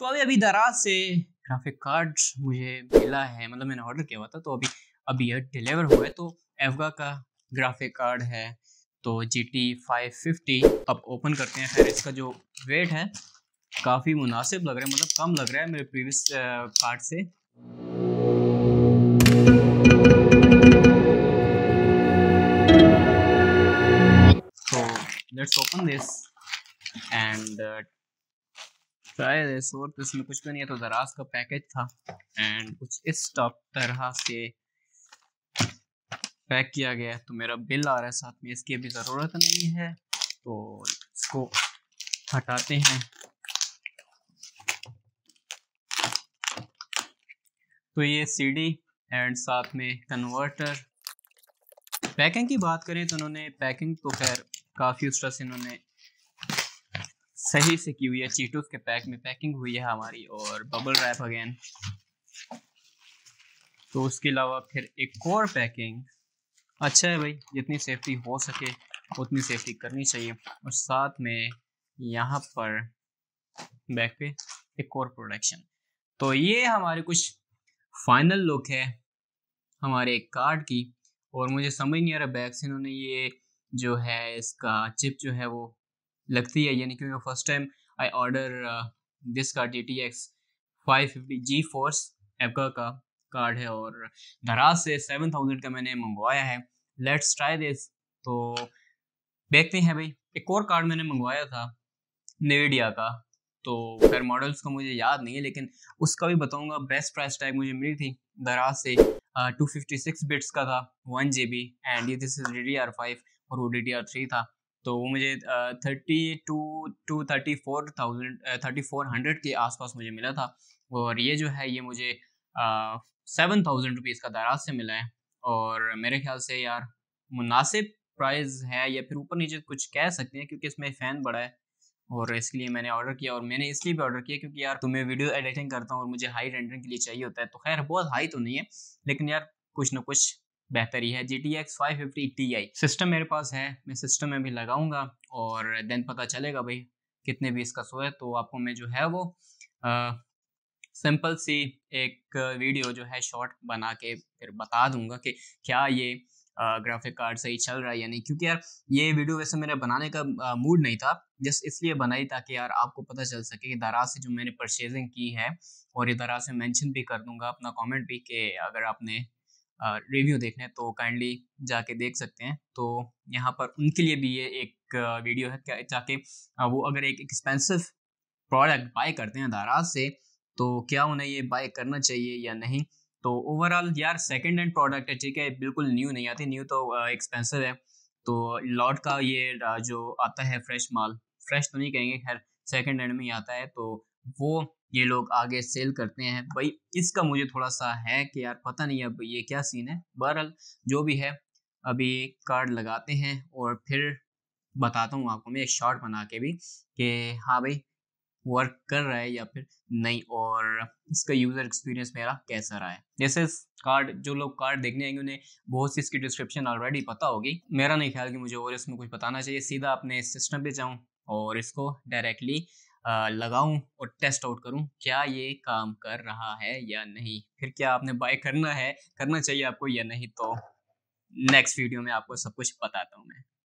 तो अभी अभी दराज से ग्राफिक कार्ड मुझे मिला है मतलब मैंने ऑर्डर किया हुआ था तो अभी अभी यह डिलीवर हुआ है तो एफगा का ग्राफिक कार्ड है तो जी टी फाइव फिफ्टी अब ओपन करते हैं खैर इसका जो वेट है काफ़ी मुनासिब लग रहा है मतलब कम लग रहा है मेरे प्रीवियस कार्ड से तो लेट्स ओपन दिस एंड शायद इस और तो इसमें कुछ भी तो नहीं है तो दराज का पैकेज था एंड कुछ इस टॉप तरह से पैक किया गया है तो मेरा बिल आ रहा है साथ में इसकी अभी ज़रूरत नहीं है तो इसको हटाते हैं तो ये सीडी एंड साथ में कन्वर्टर पैकिंग की बात करें तो उन्होंने पैकिंग तो खैर काफ़ी उस तरह से इन्होंने सही से की हुई है चीटूस के पैक में पैकिंग हुई है हमारी और बबल रैप अगेन तो उसके अलावा फिर एक और पैकिंग अच्छा है भाई जितनी सेफ्टी हो सके उतनी सेफ्टी करनी चाहिए और साथ में यहाँ पर बैक पे एक और प्रोडक्शन तो ये हमारे कुछ फाइनल लुक है हमारे कार्ड की और मुझे समझ नहीं आ रहा बैग से इन्होंने ये जो है इसका चिप जो है वो लगती है यानी कि मैं first time I order this card G T X five fifty GeForce एपका का कार्ड है और दराज से सेवन थाउजेंड का मैंने मंगवाया है लेट्स ट्राई दिस तो देखते हैं भाई एक और कार्ड मैंने मंगवाया था नेविडिया का तो फिर मॉडल्स का मुझे याद नहीं है लेकिन उसका भी बताऊंगा बेस्ट प्राइस टैग मुझे मिली थी दराज से टू फिफ्टी सिक्स बिट्स का था वन जी बी एंड ये this is D D R five और वो डी डी आर थ्री था तो वो मुझे thirty two two thirty four thousand thirty four hundred के आसपास मुझे मिला था और ये जो है ये मुझे सेवन थाउजेंड रुपीज़ का दराज से मिला है और मेरे ख्याल से यार मुनासिब प्राइस है या फिर ऊपर नीचे कुछ कह सकते हैं क्योंकि इसमें फ़ैन बड़ा है और इसलिए मैंने ऑर्डर किया और मैंने इसलिए भी ऑर्डर किया क्योंकि यार तुम्हें वीडियो एडिटिंग करता हूँ और मुझे हाई रेंडरिंग के लिए चाहिए होता है तो खैर बहुत हाई तो नहीं है लेकिन यार कुछ ना कुछ बेहतर ही है G T X five fifty T I system मेरे पास है मैं सिस्टम में भी लगाऊंगा और देन पता चलेगा भाई कितने भी इसका सो है तो आपको मैं जो है वो सिंपल सी एक वीडियो जो है शॉर्ट बना के फिर बता दूंगा कि क्या ये ग्राफिक कार्ड सही चल रहा है या नहीं क्योंकि यार ये वीडियो वैसे मेरे बनाने का मूड नहीं था जस्ट इसलिए बनाई ताकि यार आपको पता चल सके कि दराज से जो मैंने परचेजिंग की है और ये दराज से मेंशन भी कर दूंगा अपना कमेंट भी कि अगर आपने रिव्यू देखने तो काइंडली जाके देख सकते हैं तो यहाँ पर उनके लिए भी ये एक वीडियो है क्या जाके वो अगर एक एक्सपेंसिव प्रोडक्ट बाय करते हैं दाराज से तो क्या उन्हें ये बाय करना चाहिए या नहीं तो ओवरऑल यार सेकेंड हैंड प्रोडक्ट है ठीक है बिल्कुल न्यू नहीं आती न्यू तो एक्सपेंसिव है तो लॉट का ये जो आता है फ्रेश माल फ्रेश तो नहीं कहेंगे खैर सेकेंड हैंड में ही आता है तो वो ये लोग आगे सेल करते हैं भाई इसका मुझे थोड़ा सा है कि यार पता नहीं अब ये क्या सीन है बहरहाल जो भी है अभी कार्ड लगाते हैं और फिर बताता हूँ आपको मैं एक शॉर्ट बना के भी कि हाँ भाई वर्क कर रहा है या फिर नहीं और इसका यूज़र एक्सपीरियंस मेरा कैसा रहा है जैसे कार्ड जो लोग कार्ड देखने आएंगे उन्हें बहुत सी इसकी डिस्क्रिप्शन ऑलरेडी पता होगी मेरा नहीं ख्याल कि मुझे और इसमें कुछ बताना चाहिए सीधा अपने सिस्टम पे जाऊँ और इसको डायरेक्टली लगाऊं और टेस्ट आउट करूं क्या ये काम कर रहा है या नहीं फिर क्या आपने बाय करना है करना चाहिए आपको या नहीं तो नेक्स्ट वीडियो में आपको सब कुछ बताता हूँ मैं